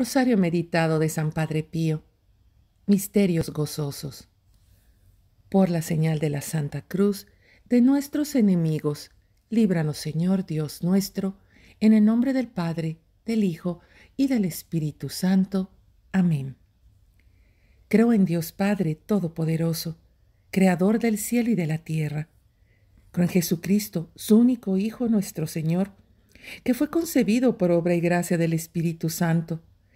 Rosario meditado de San Padre Pío. Misterios gozosos. Por la señal de la Santa Cruz de nuestros enemigos, líbranos Señor Dios nuestro, en el nombre del Padre, del Hijo y del Espíritu Santo. Amén. Creo en Dios Padre Todopoderoso, Creador del cielo y de la tierra. Creo en Jesucristo, su único Hijo nuestro Señor, que fue concebido por obra y gracia del Espíritu Santo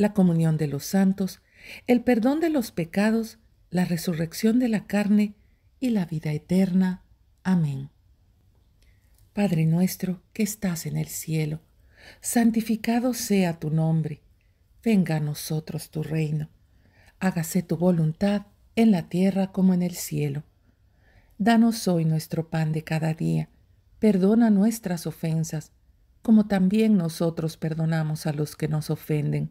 la comunión de los santos, el perdón de los pecados, la resurrección de la carne y la vida eterna. Amén. Padre nuestro que estás en el cielo, santificado sea tu nombre, venga a nosotros tu reino, hágase tu voluntad en la tierra como en el cielo. Danos hoy nuestro pan de cada día, perdona nuestras ofensas, como también nosotros perdonamos a los que nos ofenden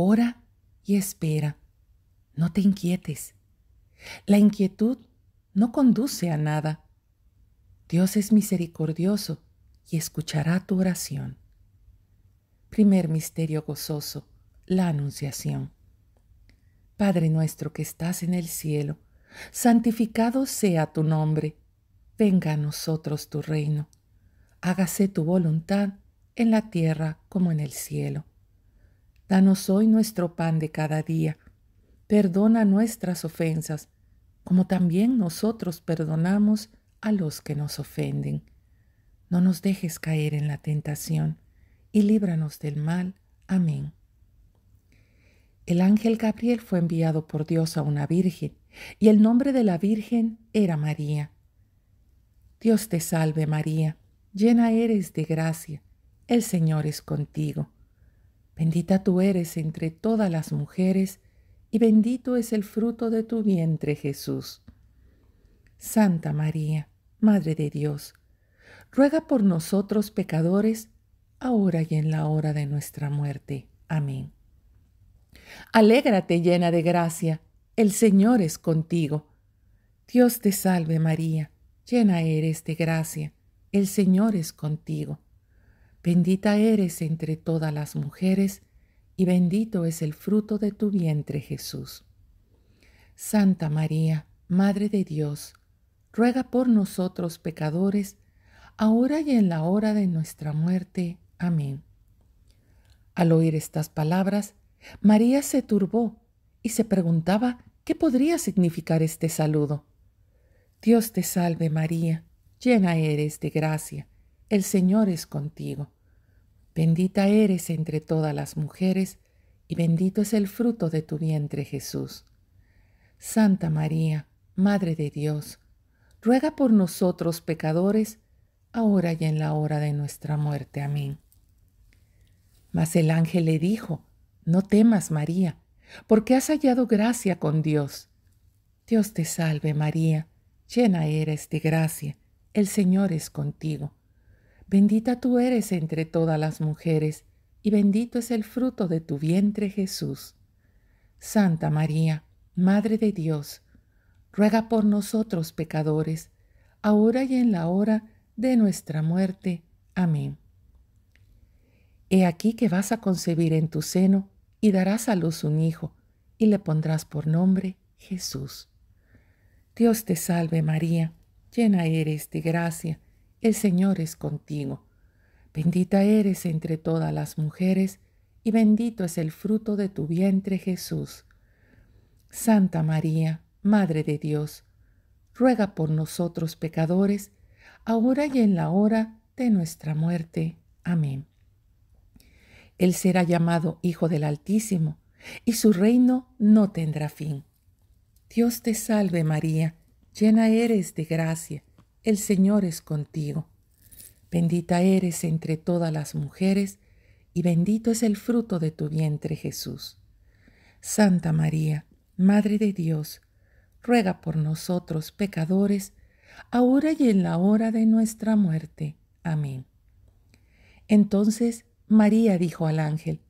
Ora y espera. No te inquietes. La inquietud no conduce a nada. Dios es misericordioso y escuchará tu oración. Primer misterio gozoso, la Anunciación. Padre nuestro que estás en el cielo, santificado sea tu nombre. Venga a nosotros tu reino. Hágase tu voluntad en la tierra como en el cielo. Danos hoy nuestro pan de cada día. Perdona nuestras ofensas, como también nosotros perdonamos a los que nos ofenden. No nos dejes caer en la tentación, y líbranos del mal. Amén. El ángel Gabriel fue enviado por Dios a una virgen, y el nombre de la virgen era María. Dios te salve María, llena eres de gracia, el Señor es contigo Bendita tú eres entre todas las mujeres, y bendito es el fruto de tu vientre, Jesús. Santa María, Madre de Dios, ruega por nosotros pecadores, ahora y en la hora de nuestra muerte. Amén. Alégrate llena de gracia, el Señor es contigo. Dios te salve María, llena eres de gracia, el Señor es contigo Bendita eres entre todas las mujeres, y bendito es el fruto de tu vientre Jesús. Santa María, Madre de Dios, ruega por nosotros pecadores, ahora y en la hora de nuestra muerte. Amén. Al oír estas palabras, María se turbó y se preguntaba qué podría significar este saludo. Dios te salve María, llena eres de gracia el Señor es contigo. Bendita eres entre todas las mujeres, y bendito es el fruto de tu vientre Jesús. Santa María, Madre de Dios, ruega por nosotros pecadores, ahora y en la hora de nuestra muerte. Amén. Mas el ángel le dijo, No temas, María, porque has hallado gracia con Dios. Dios te salve, María, llena eres de gracia, el Señor es contigo. Bendita tú eres entre todas las mujeres, y bendito es el fruto de tu vientre Jesús. Santa María, Madre de Dios, ruega por nosotros pecadores, ahora y en la hora de nuestra muerte. Amén. He aquí que vas a concebir en tu seno y darás a luz un hijo, y le pondrás por nombre Jesús. Dios te salve María, llena eres de gracia el Señor es contigo. Bendita eres entre todas las mujeres, y bendito es el fruto de tu vientre Jesús. Santa María, Madre de Dios, ruega por nosotros pecadores, ahora y en la hora de nuestra muerte. Amén. Él será llamado Hijo del Altísimo, y su reino no tendrá fin. Dios te salve María, llena eres de gracia el Señor es contigo. Bendita eres entre todas las mujeres, y bendito es el fruto de tu vientre Jesús. Santa María, Madre de Dios, ruega por nosotros pecadores, ahora y en la hora de nuestra muerte. Amén. Entonces María dijo al ángel,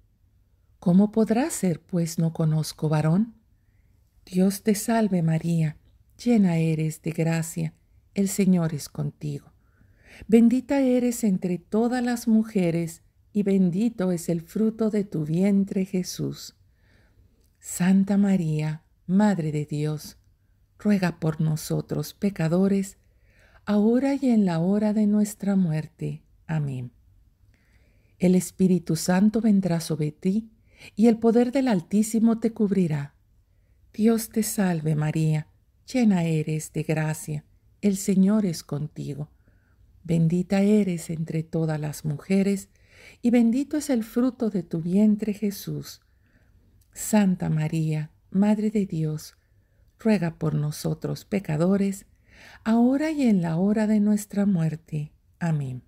¿Cómo podrá ser, pues no conozco varón? Dios te salve María, llena eres de gracia el Señor es contigo. Bendita eres entre todas las mujeres, y bendito es el fruto de tu vientre, Jesús. Santa María, Madre de Dios, ruega por nosotros pecadores, ahora y en la hora de nuestra muerte. Amén. El Espíritu Santo vendrá sobre ti, y el poder del Altísimo te cubrirá. Dios te salve María, llena eres de gracia el Señor es contigo. Bendita eres entre todas las mujeres, y bendito es el fruto de tu vientre Jesús. Santa María, Madre de Dios, ruega por nosotros pecadores, ahora y en la hora de nuestra muerte. Amén.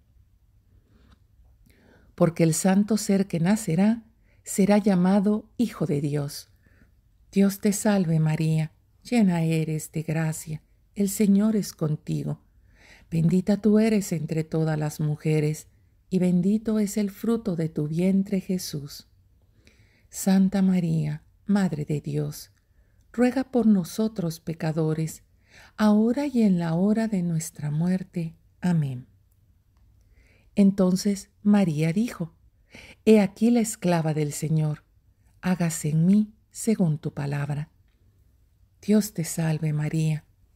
Porque el santo ser que nacerá será llamado Hijo de Dios. Dios te salve María, llena eres de gracia el Señor es contigo. Bendita tú eres entre todas las mujeres, y bendito es el fruto de tu vientre Jesús. Santa María, Madre de Dios, ruega por nosotros pecadores, ahora y en la hora de nuestra muerte. Amén. Entonces María dijo, He aquí la esclava del Señor, hágase en mí según tu palabra. Dios te salve María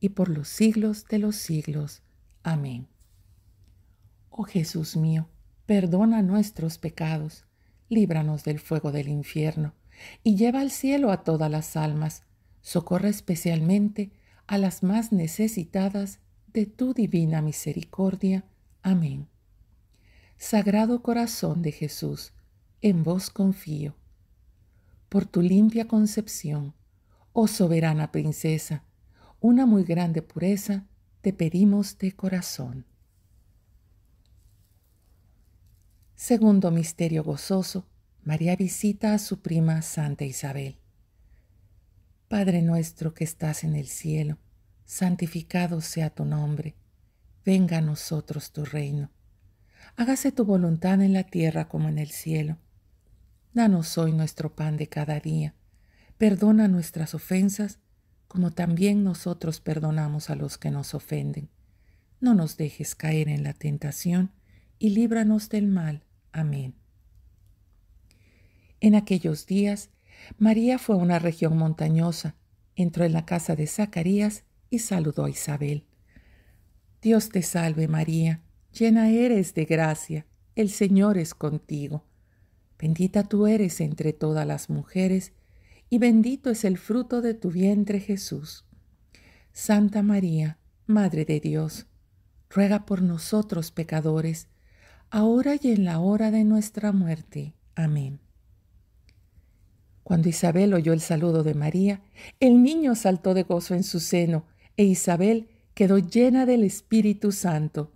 y por los siglos de los siglos. Amén. Oh Jesús mío, perdona nuestros pecados, líbranos del fuego del infierno, y lleva al cielo a todas las almas, socorre especialmente a las más necesitadas de tu divina misericordia. Amén. Sagrado Corazón de Jesús, en vos confío. Por tu limpia concepción, oh soberana princesa, una muy grande pureza, te pedimos de corazón. Segundo misterio gozoso, María visita a su prima Santa Isabel. Padre nuestro que estás en el cielo, santificado sea tu nombre, venga a nosotros tu reino, hágase tu voluntad en la tierra como en el cielo. Danos hoy nuestro pan de cada día, perdona nuestras ofensas, como también nosotros perdonamos a los que nos ofenden. No nos dejes caer en la tentación, y líbranos del mal. Amén. En aquellos días, María fue a una región montañosa, entró en la casa de Zacarías y saludó a Isabel. Dios te salve María, llena eres de gracia, el Señor es contigo. Bendita tú eres entre todas las mujeres, y bendito es el fruto de tu vientre Jesús. Santa María, Madre de Dios, ruega por nosotros pecadores, ahora y en la hora de nuestra muerte. Amén. Cuando Isabel oyó el saludo de María, el niño saltó de gozo en su seno, e Isabel quedó llena del Espíritu Santo.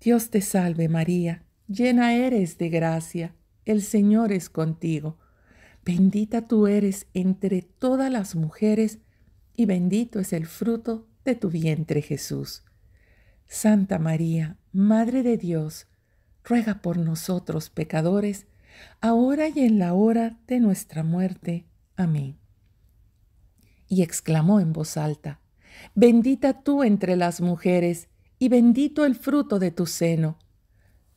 Dios te salve María, llena eres de gracia, el Señor es contigo Bendita tú eres entre todas las mujeres, y bendito es el fruto de tu vientre Jesús. Santa María, Madre de Dios, ruega por nosotros pecadores, ahora y en la hora de nuestra muerte. Amén. Y exclamó en voz alta, Bendita tú entre las mujeres, y bendito el fruto de tu seno.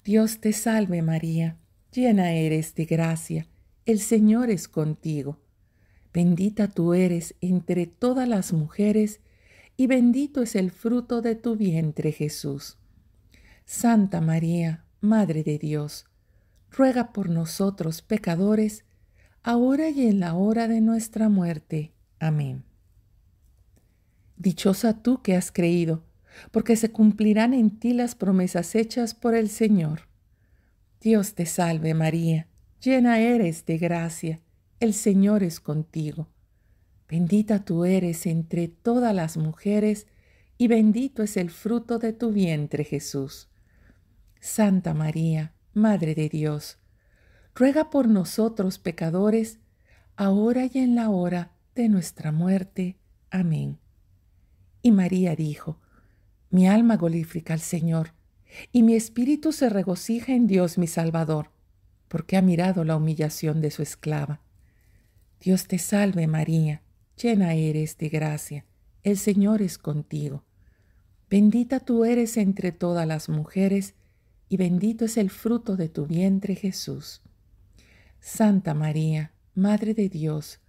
Dios te salve María, llena eres de gracia el Señor es contigo. Bendita tú eres entre todas las mujeres, y bendito es el fruto de tu vientre Jesús. Santa María, Madre de Dios, ruega por nosotros pecadores, ahora y en la hora de nuestra muerte. Amén. Dichosa tú que has creído, porque se cumplirán en ti las promesas hechas por el Señor. Dios te salve María llena eres de gracia, el Señor es contigo. Bendita tú eres entre todas las mujeres, y bendito es el fruto de tu vientre, Jesús. Santa María, Madre de Dios, ruega por nosotros pecadores, ahora y en la hora de nuestra muerte. Amén. Y María dijo, Mi alma glorifica al Señor, y mi espíritu se regocija en Dios mi Salvador porque ha mirado la humillación de su esclava. Dios te salve María, llena eres de gracia, el Señor es contigo. Bendita tú eres entre todas las mujeres, y bendito es el fruto de tu vientre Jesús. Santa María, Madre de Dios,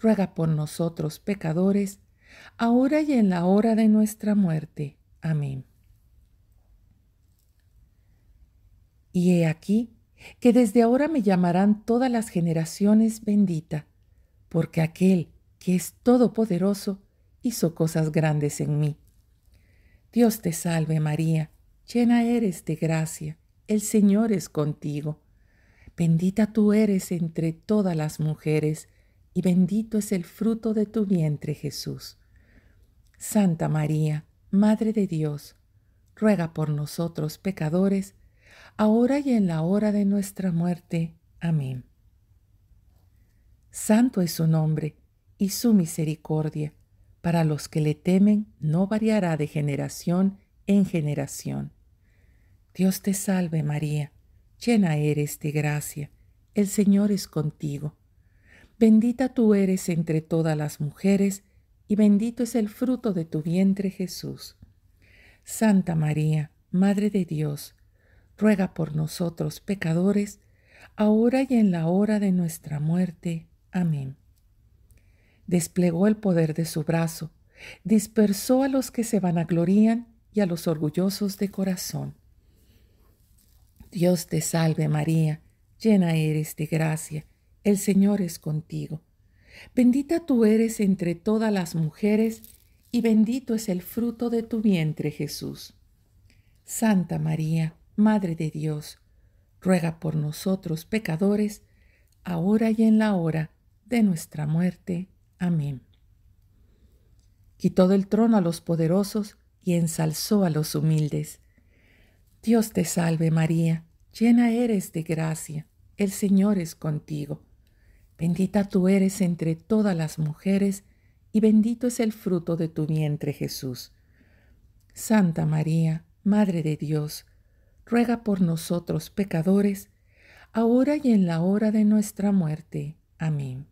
ruega por nosotros pecadores, ahora y en la hora de nuestra muerte. Amén. Y he aquí que desde ahora me llamarán todas las generaciones bendita, porque aquel que es todopoderoso hizo cosas grandes en mí. Dios te salve María, llena eres de gracia, el Señor es contigo. Bendita tú eres entre todas las mujeres, y bendito es el fruto de tu vientre Jesús. Santa María, Madre de Dios, ruega por nosotros pecadores, ahora y en la hora de nuestra muerte. Amén. Santo es su nombre y su misericordia. Para los que le temen no variará de generación en generación. Dios te salve María, llena eres de gracia, el Señor es contigo. Bendita tú eres entre todas las mujeres, y bendito es el fruto de tu vientre Jesús. Santa María, Madre de Dios, ruega por nosotros pecadores, ahora y en la hora de nuestra muerte. Amén. Desplegó el poder de su brazo, dispersó a los que se vanaglorían y a los orgullosos de corazón. Dios te salve María, llena eres de gracia, el Señor es contigo. Bendita tú eres entre todas las mujeres, y bendito es el fruto de tu vientre Jesús. Santa María, Madre de Dios, ruega por nosotros pecadores, ahora y en la hora de nuestra muerte. Amén. Quitó del trono a los poderosos y ensalzó a los humildes. Dios te salve María, llena eres de gracia, el Señor es contigo. Bendita tú eres entre todas las mujeres, y bendito es el fruto de tu vientre Jesús. Santa María, Madre de Dios, ruega por nosotros pecadores, ahora y en la hora de nuestra muerte. Amén.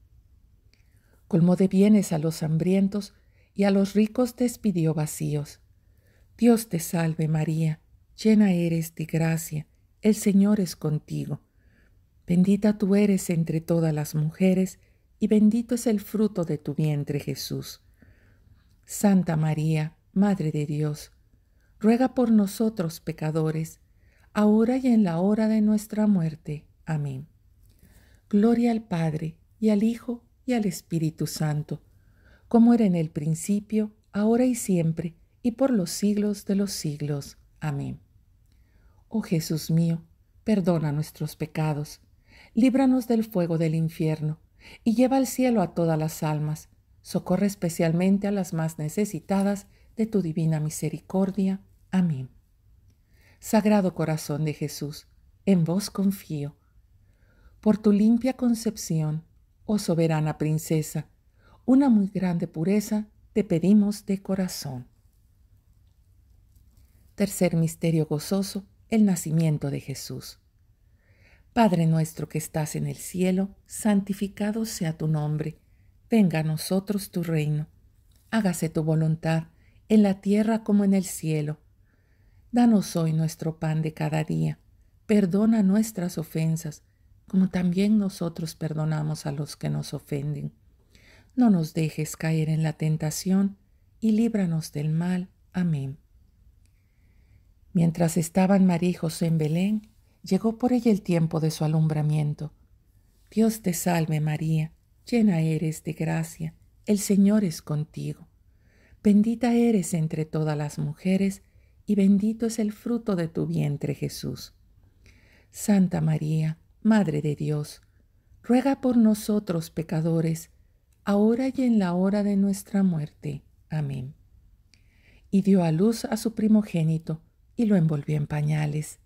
Colmó de bienes a los hambrientos y a los ricos despidió vacíos. Dios te salve María, llena eres de gracia, el Señor es contigo. Bendita tú eres entre todas las mujeres, y bendito es el fruto de tu vientre Jesús. Santa María, Madre de Dios, ruega por nosotros pecadores, ahora y en la hora de nuestra muerte. Amén. Gloria al Padre, y al Hijo, y al Espíritu Santo, como era en el principio, ahora y siempre, y por los siglos de los siglos. Amén. Oh Jesús mío, perdona nuestros pecados, líbranos del fuego del infierno, y lleva al cielo a todas las almas, socorre especialmente a las más necesitadas de tu divina misericordia. Amén. Sagrado Corazón de Jesús, en vos confío. Por tu limpia concepción, oh soberana princesa, una muy grande pureza te pedimos de corazón. Tercer misterio gozoso, el nacimiento de Jesús. Padre nuestro que estás en el cielo, santificado sea tu nombre, venga a nosotros tu reino, hágase tu voluntad, en la tierra como en el cielo. Danos hoy nuestro pan de cada día. Perdona nuestras ofensas, como también nosotros perdonamos a los que nos ofenden. No nos dejes caer en la tentación, y líbranos del mal. Amén. Mientras estaban María y José en Belén, llegó por ella el tiempo de su alumbramiento. Dios te salve María, llena eres de gracia, el Señor es contigo. Bendita eres entre todas las mujeres, y bendito es el fruto de tu vientre, Jesús. Santa María, Madre de Dios, ruega por nosotros pecadores, ahora y en la hora de nuestra muerte. Amén. Y dio a luz a su primogénito, y lo envolvió en pañales.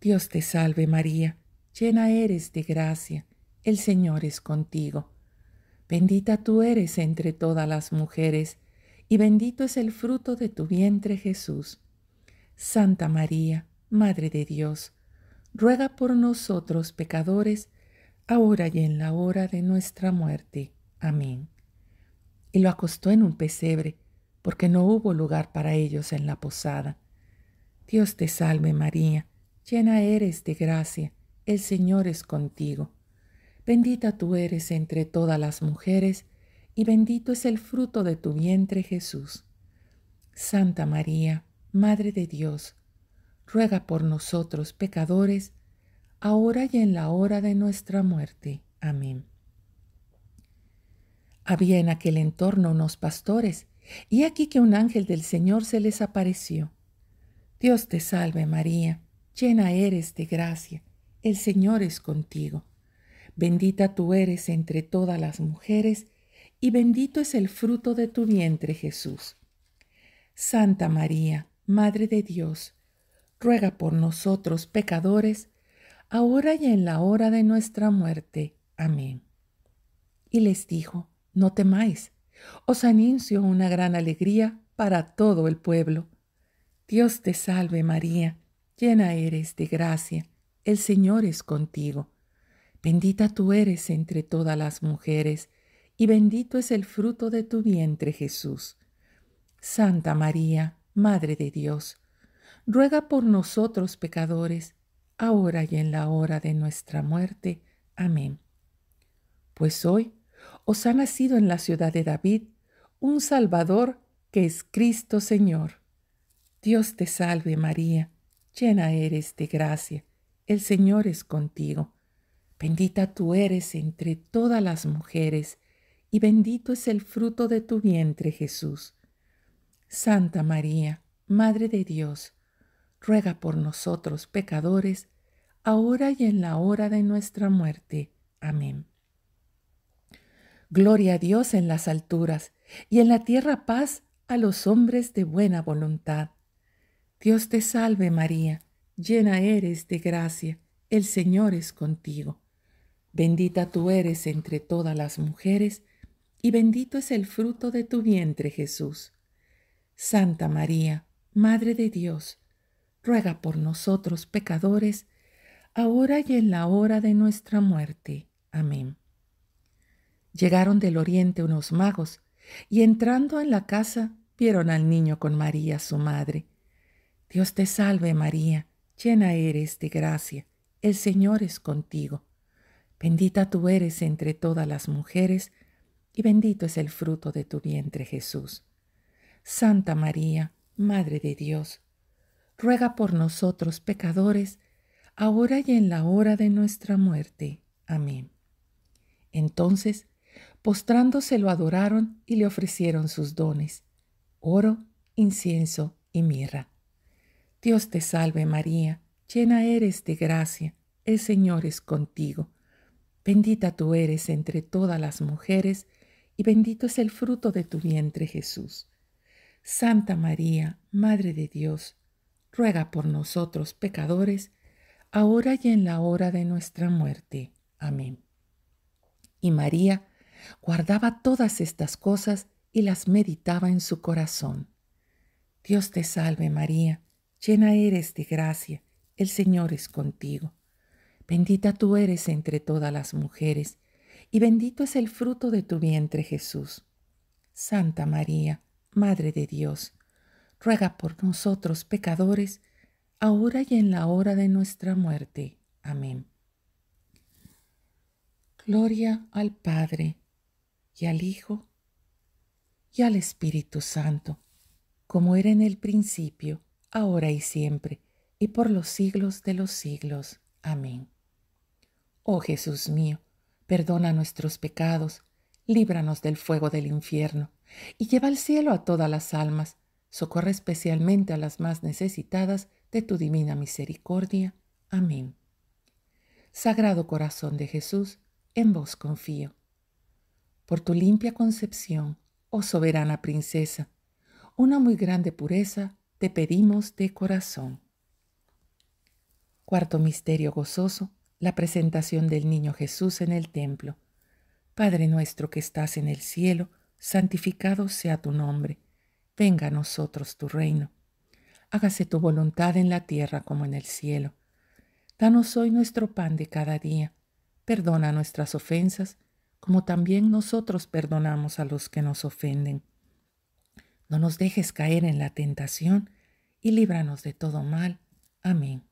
Dios te salve María, llena eres de gracia, el Señor es contigo. Bendita tú eres entre todas las mujeres, y bendito es el fruto de tu vientre Jesús. Santa María, Madre de Dios, ruega por nosotros pecadores, ahora y en la hora de nuestra muerte. Amén. Y lo acostó en un pesebre, porque no hubo lugar para ellos en la posada. Dios te salve María, llena eres de gracia, el Señor es contigo. Bendita tú eres entre todas las mujeres, y bendito es el fruto de tu vientre Jesús. Santa María, Madre de Dios, ruega por nosotros pecadores, ahora y en la hora de nuestra muerte. Amén. Había en aquel entorno unos pastores, y aquí que un ángel del Señor se les apareció. Dios te salve María, llena eres de gracia, el Señor es contigo. Bendita tú eres entre todas las mujeres, y bendito es el fruto de tu vientre Jesús. Santa María, Madre de Dios, ruega por nosotros pecadores, ahora y en la hora de nuestra muerte. Amén. Y les dijo, no temáis, os anuncio una gran alegría para todo el pueblo. Dios te salve María, llena eres de gracia, el Señor es contigo. Bendita tú eres entre todas las mujeres, y bendito es el fruto de tu vientre Jesús. Santa María, Madre de Dios, ruega por nosotros pecadores, ahora y en la hora de nuestra muerte. Amén. Pues hoy os ha nacido en la ciudad de David un Salvador que es Cristo Señor. Dios te salve María, llena eres de gracia, el Señor es contigo. Bendita tú eres entre todas las mujeres, y bendito es el fruto de tu vientre Jesús. Santa María, Madre de Dios, ruega por nosotros pecadores, ahora y en la hora de nuestra muerte. Amén. Gloria a Dios en las alturas, y en la tierra paz a los hombres de buena voluntad. Dios te salve María, llena eres de gracia, el Señor es contigo. Bendita tú eres entre todas las mujeres, y bendito es el fruto de tu vientre Jesús. Santa María, Madre de Dios, ruega por nosotros pecadores, ahora y en la hora de nuestra muerte. Amén. Llegaron del oriente unos magos, y entrando en la casa, vieron al niño con María, su madre. Dios te salve María, llena eres de gracia, el Señor es contigo. Bendita tú eres entre todas las mujeres, y bendito es el fruto de tu vientre Jesús. Santa María, Madre de Dios, ruega por nosotros pecadores, ahora y en la hora de nuestra muerte. Amén. Entonces, postrándose lo adoraron y le ofrecieron sus dones, oro, incienso y mirra. Dios te salve María, llena eres de gracia, el Señor es contigo. Bendita tú eres entre todas las mujeres, y bendito es el fruto de tu vientre Jesús. Santa María, Madre de Dios, ruega por nosotros pecadores, ahora y en la hora de nuestra muerte. Amén. Y María guardaba todas estas cosas y las meditaba en su corazón. Dios te salve María, llena eres de gracia, el Señor es contigo. Bendita tú eres entre todas las mujeres, y bendito es el fruto de tu vientre Jesús. Santa María, Madre de Dios, ruega por nosotros pecadores, ahora y en la hora de nuestra muerte. Amén. Gloria al Padre, y al Hijo, y al Espíritu Santo, como era en el principio, ahora y siempre, y por los siglos de los siglos. Amén. Oh Jesús mío, perdona nuestros pecados, líbranos del fuego del infierno y lleva al cielo a todas las almas. Socorre especialmente a las más necesitadas de tu divina misericordia. Amén. Sagrado Corazón de Jesús, en vos confío. Por tu limpia concepción, oh soberana princesa, una muy grande pureza te pedimos de corazón. Cuarto misterio gozoso, la presentación del niño Jesús en el templo. Padre nuestro que estás en el cielo, santificado sea tu nombre, venga a nosotros tu reino. Hágase tu voluntad en la tierra como en el cielo. Danos hoy nuestro pan de cada día. Perdona nuestras ofensas, como también nosotros perdonamos a los que nos ofenden. No nos dejes caer en la tentación y líbranos de todo mal. Amén.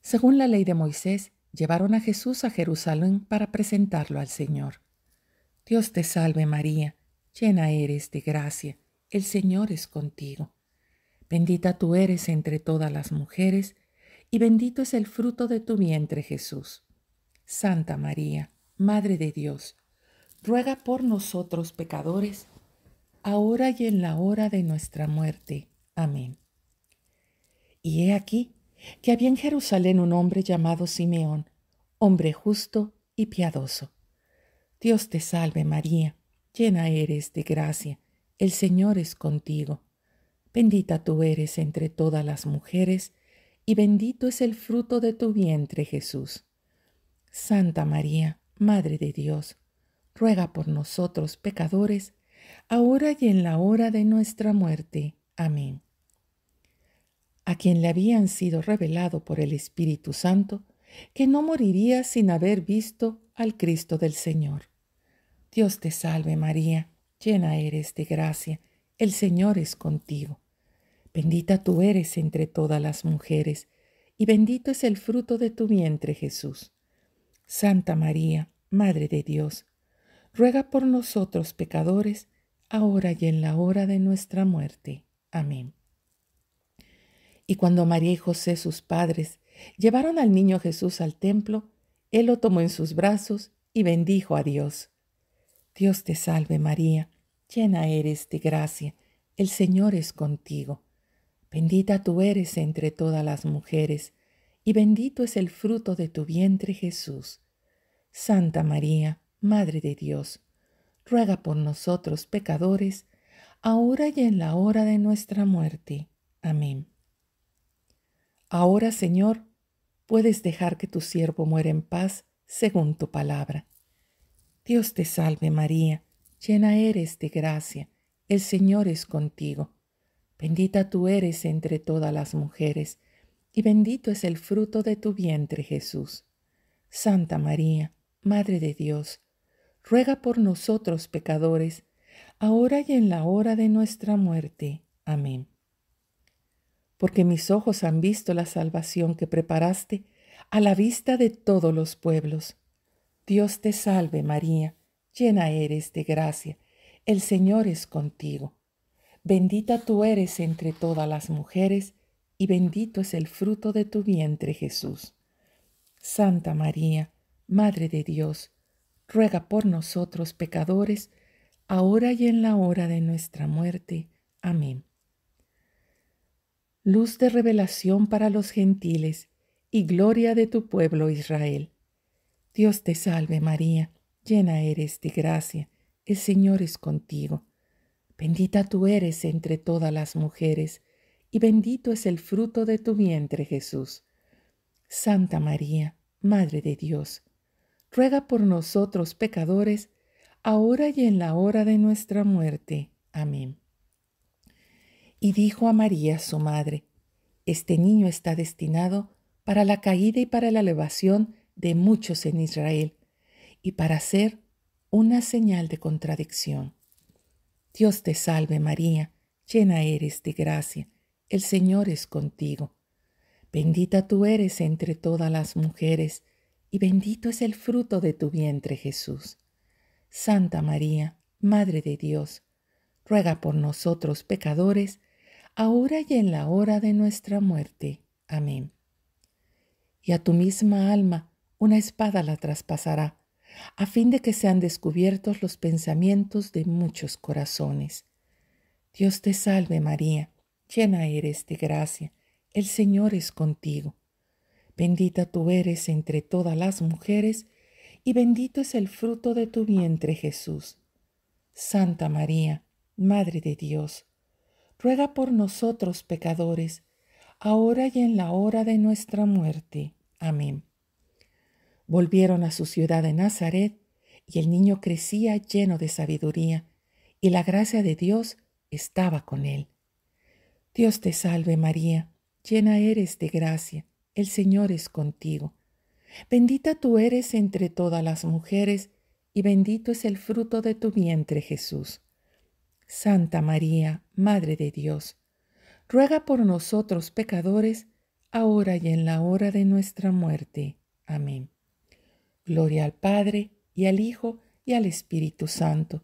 Según la ley de Moisés, llevaron a Jesús a Jerusalén para presentarlo al Señor. Dios te salve María, llena eres de gracia, el Señor es contigo. Bendita tú eres entre todas las mujeres, y bendito es el fruto de tu vientre Jesús. Santa María, Madre de Dios, ruega por nosotros pecadores, ahora y en la hora de nuestra muerte. Amén. Y he aquí que había en Jerusalén un hombre llamado Simeón, hombre justo y piadoso Dios te salve María, llena eres de gracia, el Señor es contigo. Bendita tú eres entre todas las mujeres, y bendito es el fruto de tu vientre Jesús. Santa María, Madre de Dios, ruega por nosotros pecadores, ahora y en la hora de nuestra muerte. Amén. A quien le habían sido revelado por el Espíritu Santo, que no moriría sin haber visto al Cristo del Señor. Dios te salve María, llena eres de gracia, el Señor es contigo. Bendita tú eres entre todas las mujeres, y bendito es el fruto de tu vientre Jesús. Santa María, Madre de Dios, ruega por nosotros pecadores, ahora y en la hora de nuestra muerte. Amén. Y cuando María y José, sus padres, llevaron al niño Jesús al templo, él lo tomó en sus brazos y bendijo a Dios. Dios te salve María, llena eres de gracia, el Señor es contigo. Bendita tú eres entre todas las mujeres, y bendito es el fruto de tu vientre Jesús. Santa María, Madre de Dios, ruega por nosotros pecadores, ahora y en la hora de nuestra muerte. Amén. Ahora, Señor, puedes dejar que tu siervo muera en paz, según tu palabra Dios te salve María, llena eres de gracia, el Señor es contigo. Bendita tú eres entre todas las mujeres, y bendito es el fruto de tu vientre Jesús. Santa María, Madre de Dios, ruega por nosotros pecadores, ahora y en la hora de nuestra muerte. Amén. Porque mis ojos han visto la salvación que preparaste a la vista de todos los pueblos Dios te salve María, llena eres de gracia, el Señor es contigo. Bendita tú eres entre todas las mujeres, y bendito es el fruto de tu vientre Jesús. Santa María, Madre de Dios, ruega por nosotros pecadores, ahora y en la hora de nuestra muerte. Amén. Luz de revelación para los gentiles y gloria de tu pueblo Israel. Dios te salve María, llena eres de gracia, el Señor es contigo. Bendita tú eres entre todas las mujeres, y bendito es el fruto de tu vientre Jesús. Santa María, Madre de Dios, ruega por nosotros pecadores, ahora y en la hora de nuestra muerte. Amén. Y dijo a María su madre, Este niño está destinado para la caída y para la elevación de muchos en Israel y para ser una señal de contradicción. Dios te salve María, llena eres de gracia, el Señor es contigo. Bendita tú eres entre todas las mujeres, y bendito es el fruto de tu vientre Jesús. Santa María, Madre de Dios, ruega por nosotros pecadores, ahora y en la hora de nuestra muerte. Amén. Y a tu misma alma, una espada la traspasará, a fin de que sean descubiertos los pensamientos de muchos corazones. Dios te salve María, llena eres de gracia, el Señor es contigo. Bendita tú eres entre todas las mujeres, y bendito es el fruto de tu vientre Jesús. Santa María, Madre de Dios, ruega por nosotros pecadores, ahora y en la hora de nuestra muerte. Amén. Volvieron a su ciudad de Nazaret y el niño crecía lleno de sabiduría y la gracia de Dios estaba con él. Dios te salve María, llena eres de gracia, el Señor es contigo. Bendita tú eres entre todas las mujeres y bendito es el fruto de tu vientre Jesús. Santa María, Madre de Dios, ruega por nosotros pecadores, ahora y en la hora de nuestra muerte. Amén. Gloria al Padre y al Hijo y al Espíritu Santo,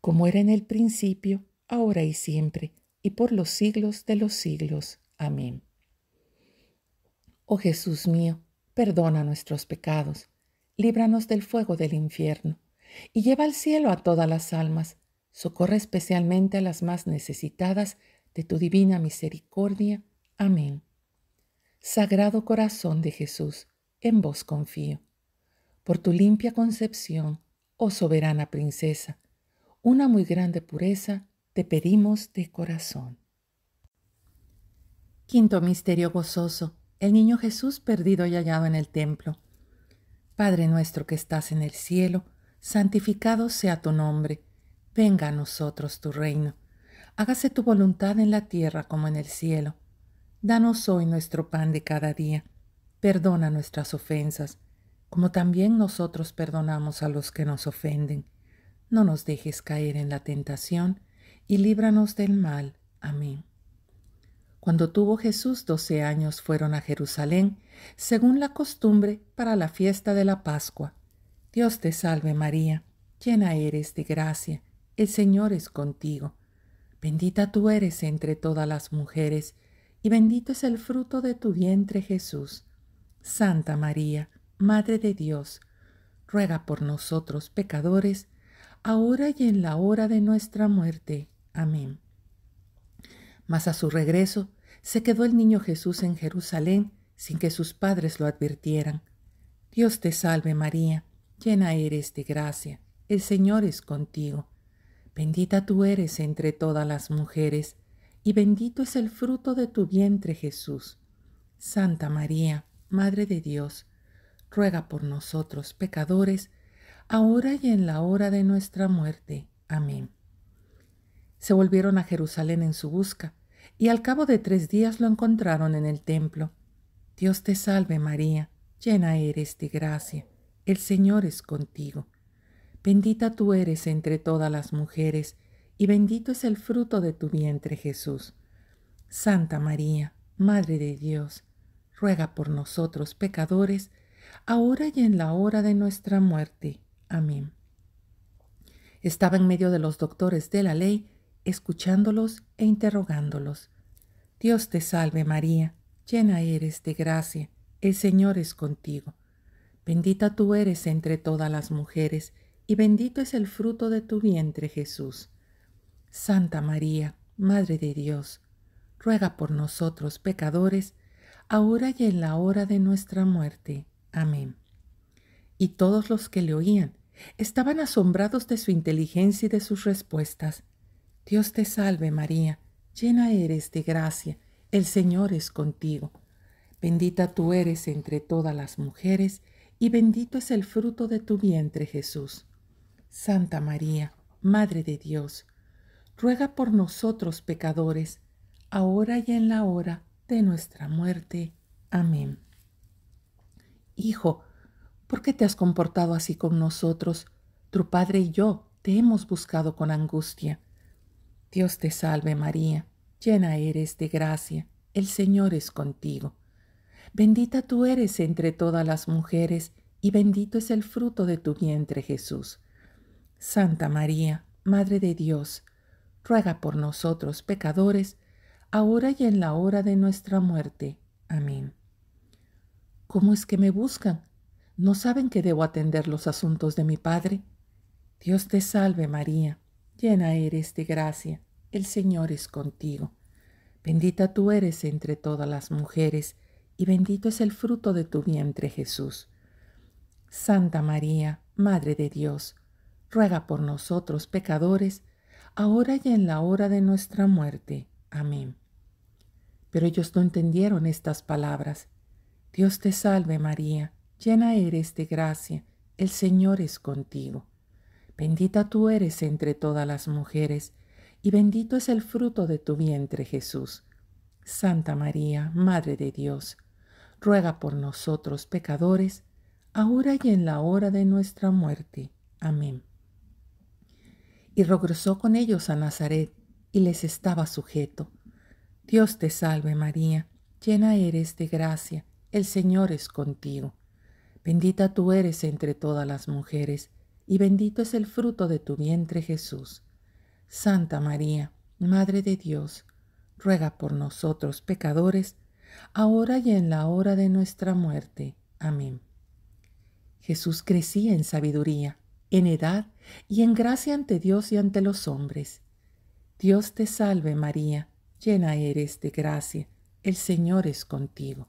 como era en el principio, ahora y siempre, y por los siglos de los siglos. Amén. Oh Jesús mío, perdona nuestros pecados, líbranos del fuego del infierno, y lleva al cielo a todas las almas, socorre especialmente a las más necesitadas de tu divina misericordia. Amén. Sagrado Corazón de Jesús, en vos confío por tu limpia concepción, oh soberana princesa, una muy grande pureza te pedimos de corazón. Quinto misterio gozoso, el niño Jesús perdido y hallado en el templo. Padre nuestro que estás en el cielo, santificado sea tu nombre, venga a nosotros tu reino, hágase tu voluntad en la tierra como en el cielo. Danos hoy nuestro pan de cada día, perdona nuestras ofensas, como también nosotros perdonamos a los que nos ofenden. No nos dejes caer en la tentación, y líbranos del mal. Amén. Cuando tuvo Jesús doce años fueron a Jerusalén, según la costumbre, para la fiesta de la Pascua. Dios te salve María, llena eres de gracia, el Señor es contigo. Bendita tú eres entre todas las mujeres, y bendito es el fruto de tu vientre Jesús. Santa María, Madre de Dios, ruega por nosotros pecadores, ahora y en la hora de nuestra muerte. Amén. Mas a su regreso se quedó el niño Jesús en Jerusalén sin que sus padres lo advirtieran. Dios te salve María, llena eres de gracia, el Señor es contigo. Bendita tú eres entre todas las mujeres, y bendito es el fruto de tu vientre Jesús. Santa María, Madre de Dios, ruega por nosotros pecadores, ahora y en la hora de nuestra muerte. Amén. Se volvieron a Jerusalén en su busca, y al cabo de tres días lo encontraron en el templo. Dios te salve María, llena eres de gracia, el Señor es contigo. Bendita tú eres entre todas las mujeres, y bendito es el fruto de tu vientre Jesús. Santa María, Madre de Dios, ruega por nosotros pecadores, ahora y en la hora de nuestra muerte. Amén. Estaba en medio de los doctores de la ley, escuchándolos e interrogándolos. Dios te salve María, llena eres de gracia, el Señor es contigo. Bendita tú eres entre todas las mujeres, y bendito es el fruto de tu vientre Jesús. Santa María, Madre de Dios, ruega por nosotros pecadores, ahora y en la hora de nuestra muerte. Amén. Y todos los que le oían estaban asombrados de su inteligencia y de sus respuestas. Dios te salve María, llena eres de gracia, el Señor es contigo. Bendita tú eres entre todas las mujeres, y bendito es el fruto de tu vientre Jesús. Santa María, Madre de Dios, ruega por nosotros pecadores, ahora y en la hora de nuestra muerte. Amén. Hijo, ¿por qué te has comportado así con nosotros? Tu padre y yo te hemos buscado con angustia. Dios te salve María, llena eres de gracia, el Señor es contigo. Bendita tú eres entre todas las mujeres, y bendito es el fruto de tu vientre Jesús. Santa María, Madre de Dios, ruega por nosotros pecadores, ahora y en la hora de nuestra muerte. Amén. ¿Cómo es que me buscan? ¿No saben que debo atender los asuntos de mi Padre? Dios te salve María, llena eres de gracia, el Señor es contigo. Bendita tú eres entre todas las mujeres, y bendito es el fruto de tu vientre Jesús. Santa María, Madre de Dios, ruega por nosotros pecadores, ahora y en la hora de nuestra muerte. Amén. Pero ellos no entendieron estas palabras Dios te salve María, llena eres de gracia, el Señor es contigo. Bendita tú eres entre todas las mujeres, y bendito es el fruto de tu vientre Jesús. Santa María, Madre de Dios, ruega por nosotros pecadores, ahora y en la hora de nuestra muerte. Amén. Y regresó con ellos a Nazaret, y les estaba sujeto. Dios te salve María, llena eres de gracia, el Señor es contigo. Bendita tú eres entre todas las mujeres, y bendito es el fruto de tu vientre Jesús. Santa María, Madre de Dios, ruega por nosotros pecadores, ahora y en la hora de nuestra muerte. Amén. Jesús crecía en sabiduría, en edad y en gracia ante Dios y ante los hombres. Dios te salve María, llena eres de gracia, el Señor es contigo.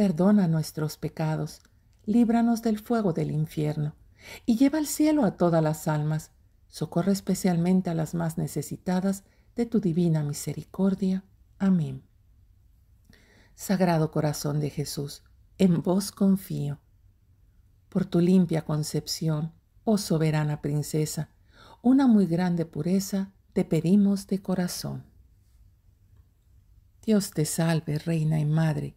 Perdona nuestros pecados, líbranos del fuego del infierno, y lleva al cielo a todas las almas, socorre especialmente a las más necesitadas de tu divina misericordia. Amén. Sagrado Corazón de Jesús, en vos confío. Por tu limpia concepción, oh soberana princesa, una muy grande pureza te pedimos de corazón. Dios te salve, Reina y Madre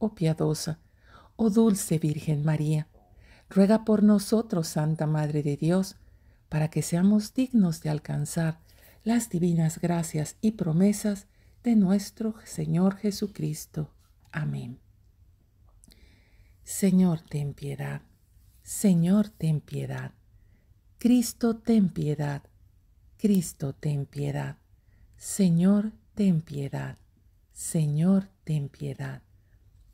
oh piadosa, oh dulce Virgen María, ruega por nosotros, Santa Madre de Dios, para que seamos dignos de alcanzar las divinas gracias y promesas de nuestro Señor Jesucristo. Amén. Señor, ten piedad. Señor, ten piedad. Cristo, ten piedad. Cristo, ten piedad. Señor, ten piedad. Señor, ten piedad.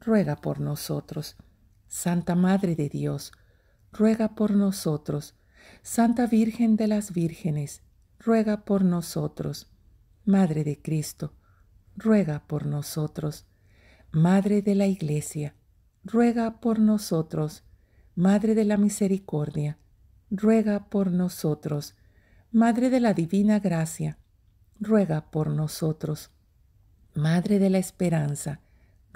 ruega por nosotros. Santa Madre de Dios, ruega por nosotros. Santa Virgen de las Vírgenes, ruega por nosotros. Madre de Cristo, ruega por nosotros. Madre de la Iglesia, ruega por nosotros. Madre de la Misericordia, ruega por nosotros. Madre de la Divina Gracia, ruega por nosotros. Madre de la Esperanza,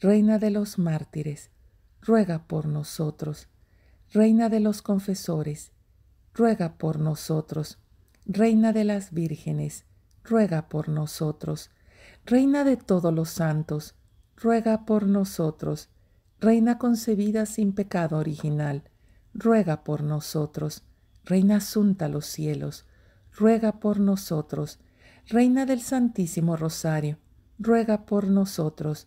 Reina de los mártires, ruega por nosotros. Reina de los confesores, ruega por nosotros. Reina de las vírgenes, ruega por nosotros. Reina de todos los santos, ruega por nosotros. Reina concebida sin pecado original, ruega por nosotros. Reina asunta a los cielos, ruega por nosotros. Reina del Santísimo Rosario, ruega por nosotros.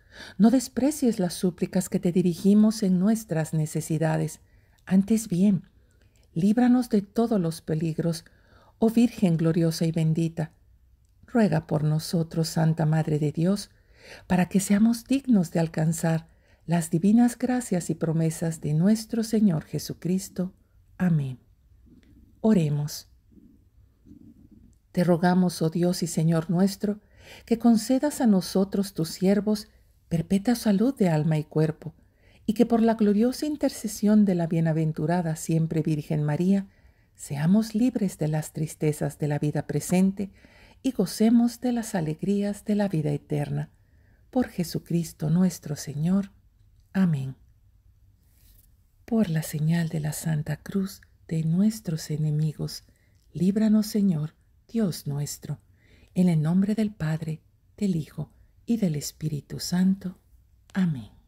no desprecies las súplicas que te dirigimos en nuestras necesidades. Antes bien, líbranos de todos los peligros, oh Virgen gloriosa y bendita. Ruega por nosotros, Santa Madre de Dios, para que seamos dignos de alcanzar las divinas gracias y promesas de nuestro Señor Jesucristo. Amén. Oremos. Te rogamos, oh Dios y Señor nuestro, que concedas a nosotros, tus siervos, perpetua salud de alma y cuerpo, y que por la gloriosa intercesión de la bienaventurada siempre Virgen María, seamos libres de las tristezas de la vida presente y gocemos de las alegrías de la vida eterna. Por Jesucristo nuestro Señor. Amén. Por la señal de la Santa Cruz de nuestros enemigos, líbranos Señor, Dios nuestro, en el nombre del Padre, del Hijo, y del Espíritu Santo. Amén.